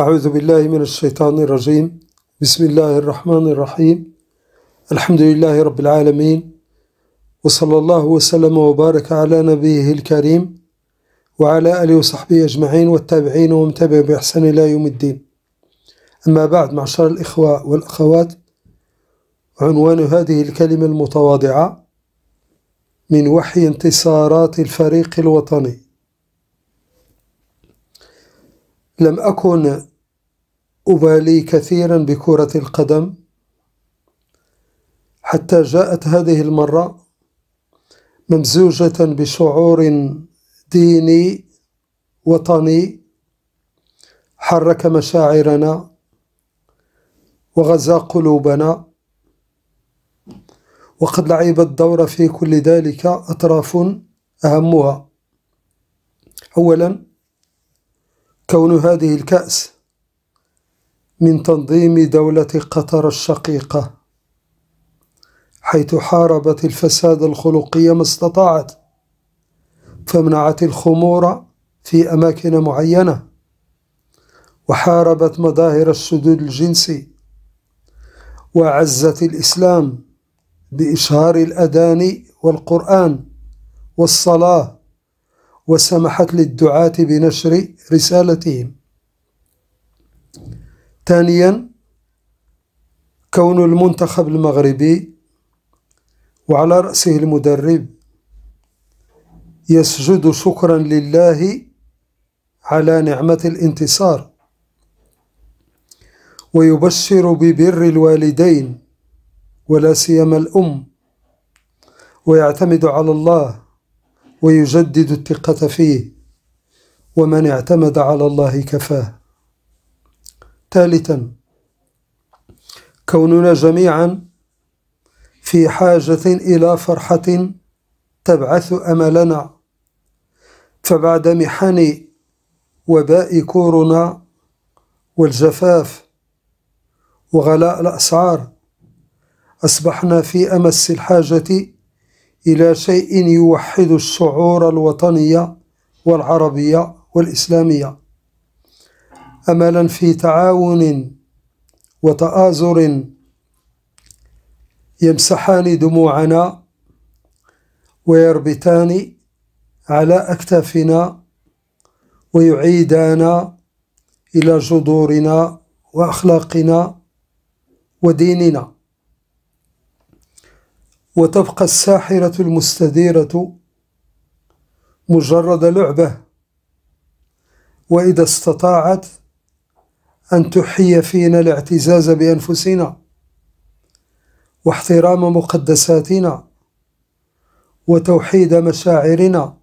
أعوذ بالله من الشيطان الرجيم بسم الله الرحمن الرحيم الحمد لله رب العالمين وصلى الله وسلم وبارك على نبيه الكريم وعلى آله وصحبه أجمعين والتابعين ومن بإحسان إلى يوم الدين أما بعد معشر الإخوة والأخوات عنوان هذه الكلمة المتواضعة من وحي انتصارات الفريق الوطني لم أكن أبالي كثيرا بكرة القدم حتى جاءت هذه المرة ممزوجة بشعور ديني وطني حرك مشاعرنا وغزا قلوبنا وقد لعبت دور في كل ذلك أطراف أهمها أولا كون هذه الكأس من تنظيم دولة قطر الشقيقة حيث حاربت الفساد الخلقي ما استطاعت فمنعت الخمور في أماكن معينة وحاربت مظاهر الشذوذ الجنسي وعزت الإسلام بإشهار الأذان والقرآن والصلاة وسمحت للدعاة بنشر رسالتهم ثانيا كون المنتخب المغربي وعلى رأسه المدرب يسجد شكرا لله على نعمة الانتصار ويبشر ببر الوالدين ولا سيما الأم ويعتمد على الله ويجدد الثقة فيه ومن اعتمد على الله كفاه ثالثا كوننا جميعا في حاجة إلى فرحة تبعث أملنا فبعد محن وباء كورونا والجفاف وغلاء الأسعار أصبحنا في أمس الحاجة إلى شيء يوحد الشعور الوطنية والعربية والإسلامية أملا في تعاون وتآزر يمسحان دموعنا ويربتان على أكتافنا ويعيدانا إلى جذورنا وأخلاقنا وديننا وتبقى الساحرة المستديرة مجرد لعبة وإذا استطاعت أن تحيي فينا الاعتزاز بأنفسنا واحترام مقدساتنا وتوحيد مشاعرنا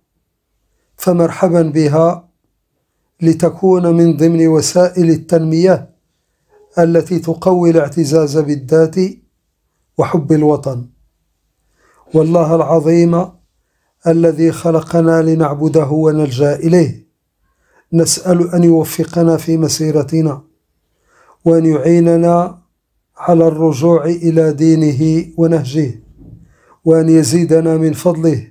فمرحبا بها لتكون من ضمن وسائل التنمية التي تقوي الاعتزاز بالذات وحب الوطن والله العظيم الذي خلقنا لنعبده ونلجا اليه نسال ان يوفقنا في مسيرتنا وان يعيننا على الرجوع الى دينه ونهجه وان يزيدنا من فضله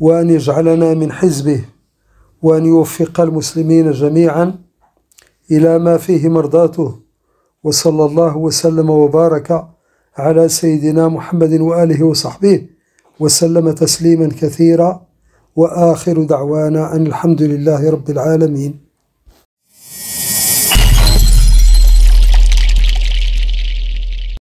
وان يجعلنا من حزبه وان يوفق المسلمين جميعا الى ما فيه مرضاته وصلى الله وسلم وبارك على سيدنا محمد وآله وصحبه وسلم تسليما كثيرا وآخر دعوانا أن الحمد لله رب العالمين